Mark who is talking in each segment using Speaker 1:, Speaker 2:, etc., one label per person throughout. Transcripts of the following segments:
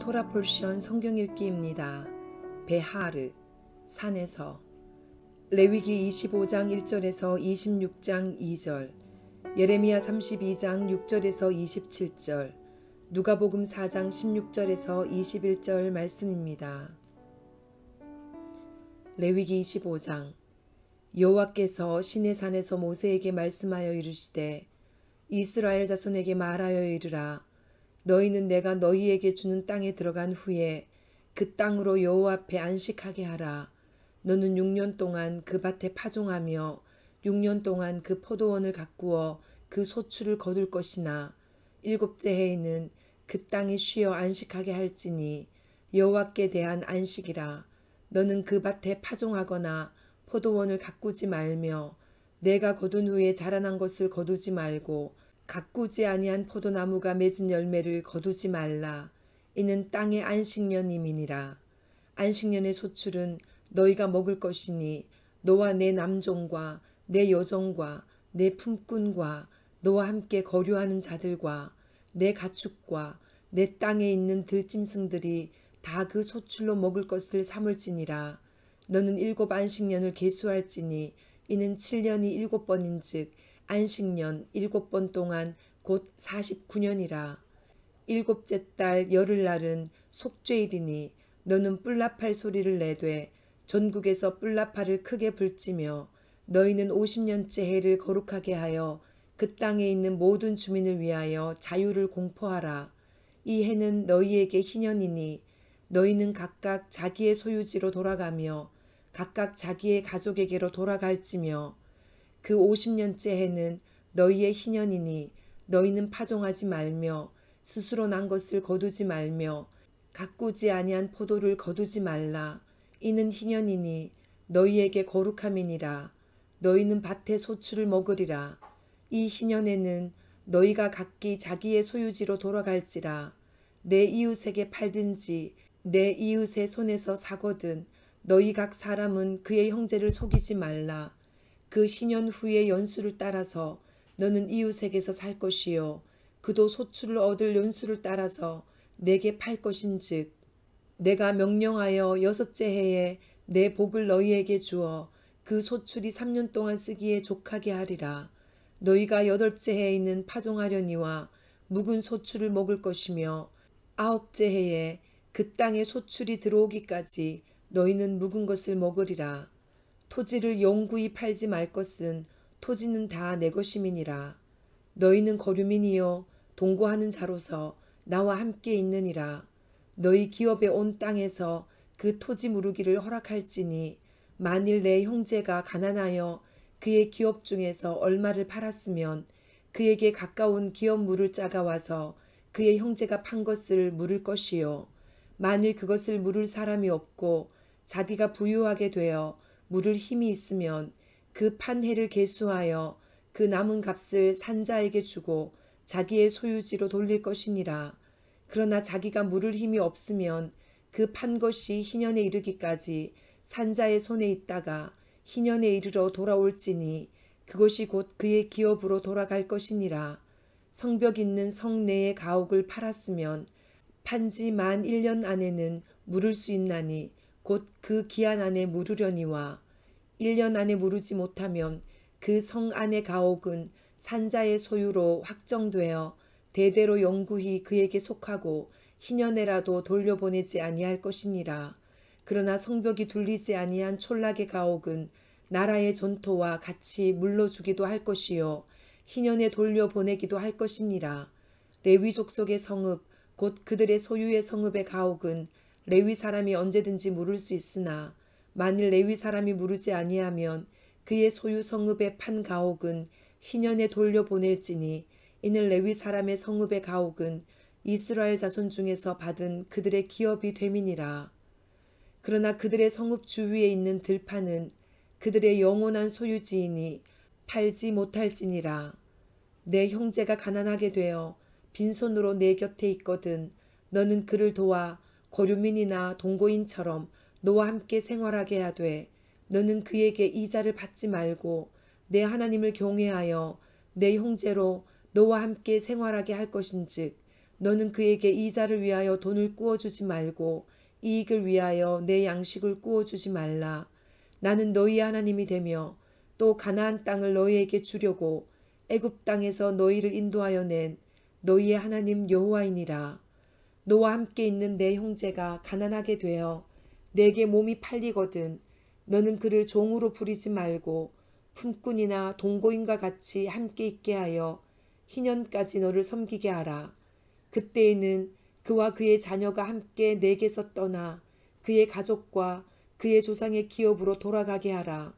Speaker 1: 토라폴션 성경 읽기입니다. 베하르 산에서 레위기 25장 1절에서 26장 2절 예레미야 32장 6절에서 27절 누가복음 4장 16절에서 21절 말씀입니다. 레위기 25장 여호와께서 시내 산에서 모세에게 말씀하여 이르시되 이스라엘 자손에게 말하여 이르라 너희는 내가 너희에게 주는 땅에 들어간 후에 그 땅으로 여호와 앞에 안식하게 하라. 너는 6년 동안 그 밭에 파종하며 6년 동안 그 포도원을 가꾸어 그 소출을 거둘 것이나 일곱째 해에는 그땅이 쉬어 안식하게 할지니 여호와께 대한 안식이라. 너는 그 밭에 파종하거나 포도원을 가꾸지 말며 내가 거둔 후에 자라난 것을 거두지 말고 가꾸지 아니한 포도나무가 맺은 열매를 거두지 말라. 이는 땅의 안식년임이니라. 안식년의 소출은 너희가 먹을 것이니 너와 내 남종과 내 여종과 내 품꾼과 너와 함께 거류하는 자들과 내 가축과 내 땅에 있는 들짐승들이 다 그 소출로 먹을 것을 삼을지니라. 너는 일곱 안식년을 계수할지니 이는 7년이 일곱 번인즉 안식년 일곱 번 동안 곧 49년이라. 일곱째 달 열흘날은 속죄일이니 너는 뿔라팔 소리를 내되 전국에서 뿔라팔을 크게 불치며 너희는 50년째 해를 거룩하게 하여 그 땅에 있는 모든 주민을 위하여 자유를 공포하라. 이 해는 너희에게 희년이니 너희는 각각 자기의 소유지로 돌아가며 각각 자기의 가족에게로 돌아갈지며 그 50년째 해는 너희의 희년이니 너희는 파종하지 말며 스스로 난 것을 거두지 말며 가꾸지 아니한 포도를 거두지 말라. 이는 희년이니 너희에게 거룩함이니라. 너희는 밭에 소출을 먹으리라. 이 희년에는 너희가 각기 자기의 소유지로 돌아갈지라. 내 이웃에게 팔든지 내 이웃의 손에서 사거든 너희 각 사람은 그의 형제를 속이지 말라. 그 신년 후의 연수를 따라서 너는 이웃에게서 살 것이요 그도 소출을 얻을 연수를 따라서 내게 팔 것인즉 내가 명령하여 여섯째 해에 내 복을 너희에게 주어 그 소출이 3년 동안 쓰기에 족하게 하리라 너희가 여덟째 해에 있는 파종하려니와 묵은 소출을 먹을 것이며 아홉째 해에 그 땅에 소출이 들어오기까지 너희는 묵은 것을 먹으리라 토지를 영구히 팔지 말 것은 토지는 다 내 것임이니라. 너희는 거류민이요 동거하는 자로서 나와 함께 있느니라. 너희 기업의 온 땅에서 그 토지 무르기를 허락할지니 만일 내 형제가 가난하여 그의 기업 중에서 얼마를 팔았으면 그에게 가까운 기업 물을 짜가 와서 그의 형제가 판 것을 물을 것이요 만일 그것을 물을 사람이 없고 자기가 부유하게 되어 물을 힘이 있으면 그 판해를 개수하여 그 남은 값을 산자에게 주고 자기의 소유지로 돌릴 것이니라. 그러나 자기가 물을 힘이 없으면 그 판 것이 희년에 이르기까지 산자의 손에 있다가 희년에 이르러 돌아올지니 그것이 곧 그의 기업으로 돌아갈 것이니라. 성벽 있는 성내의 가옥을 팔았으면 판지 만 1년 안에는 물을 수 있나니 곧그 기한 안에 물으려니와 1년 안에 물으지 못하면 그 성 안의 가옥은 산자의 소유로 확정되어 대대로 영구히 그에게 속하고 희년에라도 돌려보내지 아니할 것이니라. 그러나 성벽이 둘리지 아니한 촌락의 가옥은 나라의 전토와 같이 물러주기도 할 것이요 희년에 돌려보내기도 할 것이니라. 레위족 속의 성읍 곧 그들의 소유의 성읍의 가옥은 레위 사람이 언제든지 물을 수 있으나 만일 레위 사람이 물르지 아니하면 그의 소유 성읍의 판 가옥은 희년에 돌려보낼지니 이는 레위 사람의 성읍의 가옥은 이스라엘 자손 중에서 받은 그들의 기업이 됨이니라 그러나 그들의 성읍 주위에 있는 들판은 그들의 영원한 소유지이니 팔지 못할지니라. 내 형제가 가난하게 되어 빈손으로 내 곁에 있거든 너는 그를 도와 고류민이나 동고인처럼 너와 함께 생활하게 하되 너는 그에게 이자를 받지 말고 내 하나님을 경외하여 내 형제로 너와 함께 생활하게 할 것인즉 너는 그에게 이자를 위하여 돈을 꾸어주지 말고 이익을 위하여 내 양식을 꾸어주지 말라. 나는 너희 하나님이 되며 또 가나안 땅을 너희에게 주려고 애굽 땅에서 너희를 인도하여 낸 너희의 하나님 여호와이니라. 너와 함께 있는 내 형제가 가난하게 되어 내게 몸이 팔리거든 너는 그를 종으로 부리지 말고 품꾼이나 동고인과 같이 함께 있게 하여 희년까지 너를 섬기게 하라. 그때에는 그와 그의 자녀가 함께 내게서 떠나 그의 가족과 그의 조상의 기업으로 돌아가게 하라.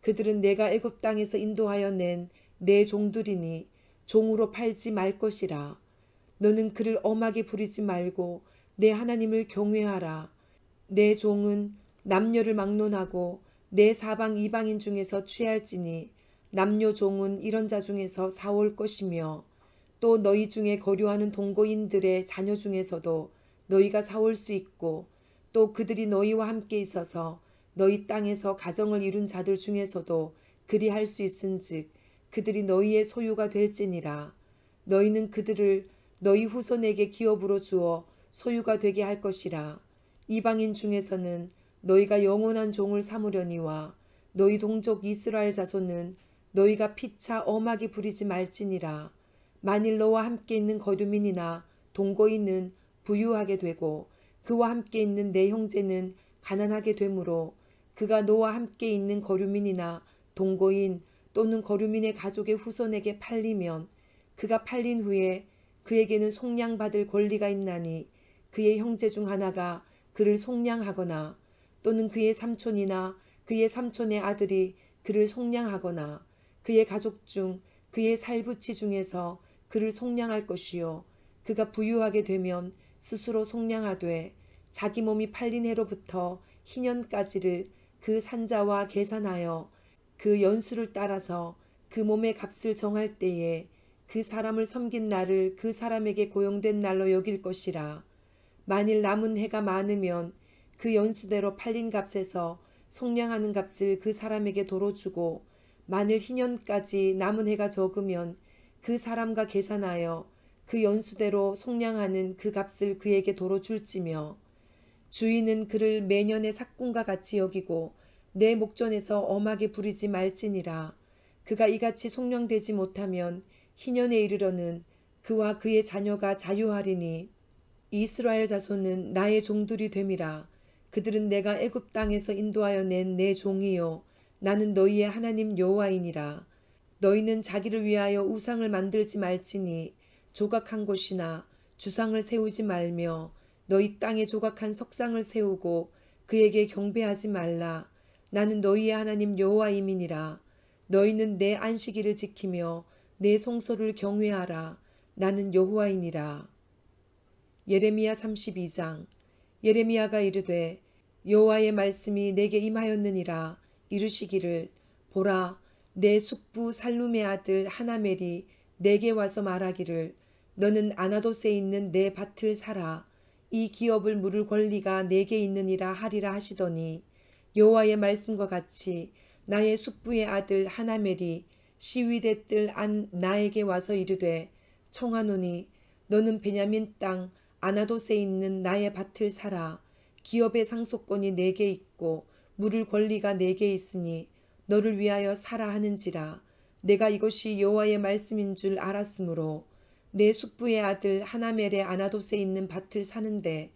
Speaker 1: 그들은 내가 애굽 땅에서 인도하여 낸 내 종들이니 종으로 팔지 말 것이라. 너는 그를 엄하게 부리지 말고 내 하나님을 경외하라. 내 종은 남녀를 막론하고 내 사방 이방인 중에서 취할지니 남녀 종은 이런 자 중에서 사올 것이며 또 너희 중에 거류하는 동거인들의 자녀 중에서도 너희가 사올 수 있고 또 그들이 너희와 함께 있어서 너희 땅에서 가정을 이룬 자들 중에서도 그리할 수 있은즉 그들이 너희의 소유가 될지니라 너희는 그들을 너희 후손에게 기업으로 주어 소유가 되게 할 것이라. 이방인 중에서는 너희가 영원한 종을 삼으려니와 너희 동족 이스라엘 자손은 너희가 피차 엄하게 부리지 말지니라. 만일 너와 함께 있는 거류민이나 동거인은 부유하게 되고 그와 함께 있는 내 형제는 가난하게 되므로 그가 너와 함께 있는 거류민이나 동거인 또는 거류민의 가족의 후손에게 팔리면 그가 팔린 후에 그에게는 속량받을 권리가 있나니 그의 형제 중 하나가 그를 속량하거나 또는 그의 삼촌이나 그의 삼촌의 아들이 그를 속량하거나 그의 가족 중 그의 살부치 중에서 그를 속량할 것이요 그가 부유하게 되면 스스로 속량하되 자기 몸이 팔린 해로부터 희년까지를 그 산자와 계산하여 그 연수를 따라서 그 몸의 값을 정할 때에 그 사람을 섬긴 날을 그 사람에게 고용된 날로 여길 것이라. 만일 남은 해가 많으면 그 연수대로 팔린 값에서 속량하는 값을 그 사람에게 도로 주고 만일 희년까지 남은 해가 적으면 그 사람과 계산하여 그 연수대로 속량하는 그 값을 그에게 도로 줄지며 주인은 그를 매년의 삭군과 같이 여기고 내 목전에서 엄하게 부리지 말지니라 그가 이같이 속량되지 못하면 희년에 이르러는 그와 그의 자녀가 자유하리니 이스라엘 자손은 나의 종들이 됨이라 그들은 내가 애굽 땅에서 인도하여 낸 내 종이요 나는 너희의 하나님 여호와이니라 너희는 자기를 위하여 우상을 만들지 말지니 조각한 곳이나 주상을 세우지 말며 너희 땅에 조각한 석상을 세우고 그에게 경배하지 말라 나는 너희의 하나님 여호와이니이라 너희는 내 안식일을 지키며 내 성소를 경외하라. 나는 여호와이니라. 예레미야 32장 예레미야가 이르되 여호와의 말씀이 내게 임하였느니라 이르시기를 보라 내 숙부 살룸의 아들 하나멜이 내게 와서 말하기를 너는 아나도스에 있는 내 밭을 사라 이 기업을 물을 권리가 내게 있느니라 하리라 하시더니 여호와의 말씀과 같이 나의 숙부의 아들 하나멜이 시위대들 안 나에게 와서 이르되 청하노니 너는 베냐민 땅아나도세에 있는 나의 밭을 사라 기업의 상속권이 내게 있고 물을 권리가 내게 있으니 너를 위하여 사라 하는지라 내가 이것이 여호와의 말씀인 줄 알았으므로 내 숙부의 아들 하나멜의 아나도세에 있는 밭을 사는데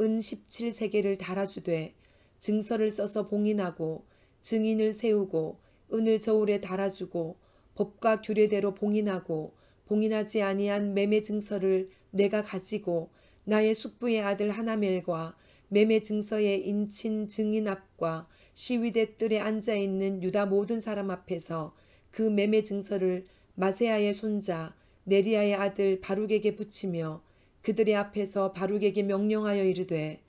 Speaker 1: 은 17세계를 달아주되 증서를 써서 봉인하고 증인을 세우고 은을 저울에 달아주고 법과 규례대로 봉인하고 봉인하지 아니한 매매 증서를 내가 가지고 나의 숙부의 아들 하나멜과 매매 증서의 인친 증인 앞과 시위대 뜰에 앉아 있는 유다 모든 사람 앞에서 그 매매 증서를 마세아의 손자 네리아의 아들 바룩에게 붙이며 그들의 앞에서 바룩에게 명령하여 이르되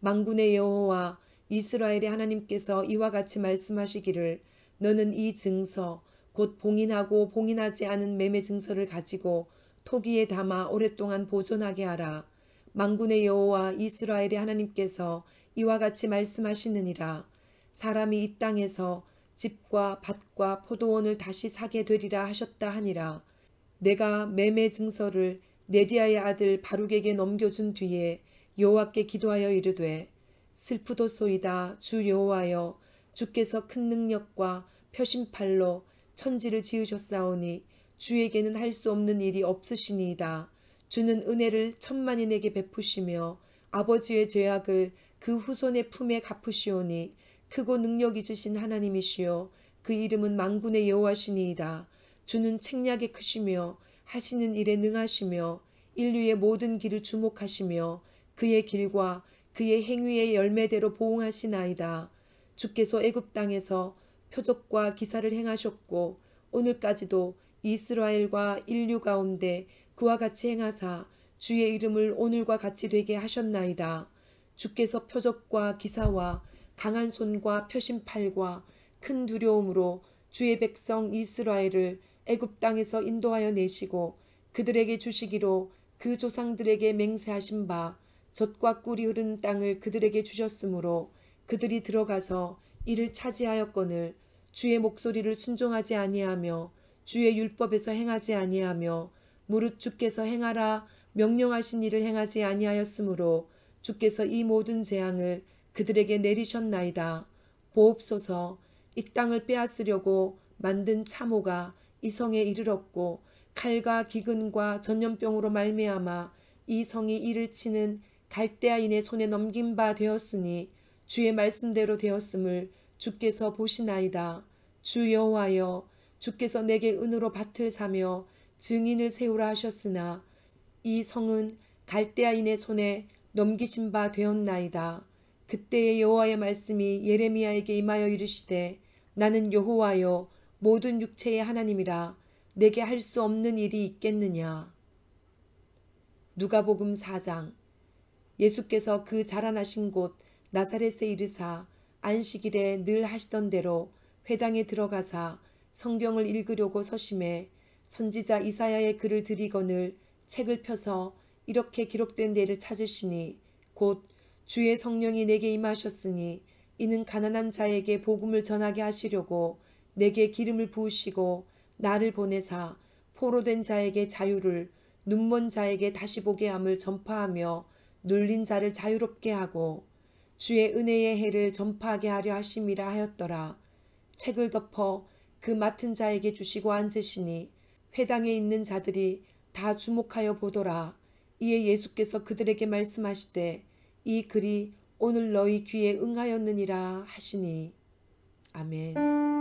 Speaker 1: 망군의 여호와 이스라엘의 하나님께서 이와 같이 말씀하시기를 너는 이 증서 곧 봉인하고 봉인하지 않은 매매 증서를 가지고 토기에 담아 오랫동안 보존하게 하라. 망군의 여호와 이스라엘의 하나님께서 이와 같이 말씀하시느니라. 사람이 이 땅에서 집과 밭과 포도원을 다시 사게 되리라 하셨다 하니라. 내가 매매 증서를 네디아의 아들 바룩에게 넘겨준 뒤에 여호와께 기도하여 이르되 슬프도소이다 주 여호와여 주께서 큰 능력과 표심팔로 천지를 지으셨사오니 주에게는 할 수 없는 일이 없으시니이다. 주는 은혜를 천만인에게 베푸시며 아버지의 죄악을 그 후손의 품에 갚으시오니 크고 능력 있으신 하나님이시여 그 이름은 만군의 여호와시니이다. 주는 책략에 크시며 하시는 일에 능하시며 인류의 모든 길을 주목하시며 그의 길과 그의 행위의 열매대로 보응하시나이다. 주께서 애굽 땅에서 표적과 기사를 행하셨고 오늘까지도 이스라엘과 인류 가운데 그와 같이 행하사 주의 이름을 오늘과 같이 되게 하셨나이다. 주께서 표적과 기사와 강한 손과 표심 팔과 큰 두려움으로 주의 백성 이스라엘을 애굽 땅에서 인도하여 내시고 그들에게 주시기로 그 조상들에게 맹세하신 바 젖과 꿀이 흐른 땅을 그들에게 주셨으므로 그들이 들어가서 이를 차지하였거늘 주의 목소리를 순종하지 아니하며 주의 율법에서 행하지 아니하며 무릇 주께서 행하라 명령하신 일을 행하지 아니하였으므로 주께서 이 모든 재앙을 그들에게 내리셨나이다. 보옵소서 이 땅을 빼앗으려고 만든 참호가 이 성에 이르렀고 칼과 기근과 전염병으로 말미암아 이 성이 이를 치는 갈대아인의 손에 넘긴 바 되었으니 주의 말씀대로 되었음을 주께서 보시나이다. 주 여호와여 주께서 내게 은으로 밭을 사며 증인을 세우라 하셨으나 이 성은 갈대아인의 손에 넘기신 바 되었나이다. 그때의 여호와의 말씀이 예레미야에게 임하여 이르시되 나는 여호와여 모든 육체의 하나님이라 내게 할 수 없는 일이 있겠느냐. 누가복음 4장 예수께서 그 자라나신 곳 나사렛에 이르사 안식일에 늘 하시던 대로 회당에 들어가사 성경을 읽으려고 서심해 선지자 이사야의 글을 드리거늘 책을 펴서 이렇게 기록된 데를 찾으시니 곧 주의 성령이 내게 임하셨으니 이는 가난한 자에게 복음을 전하게 하시려고 내게 기름을 부으시고 나를 보내사 포로된 자에게 자유를 눈먼 자에게 다시 보게 함을 전파하며 눌린 자를 자유롭게 하고 주의 은혜의 해를 전파하게 하려 하심이라 하였더라. 책을 덮어 그 맡은 자에게 주시고 앉으시니 회당에 있는 자들이 다 주목하여 보더라. 이에 예수께서 그들에게 말씀하시되 이 글이 오늘 너희 귀에 응하였느니라 하시니 아멘.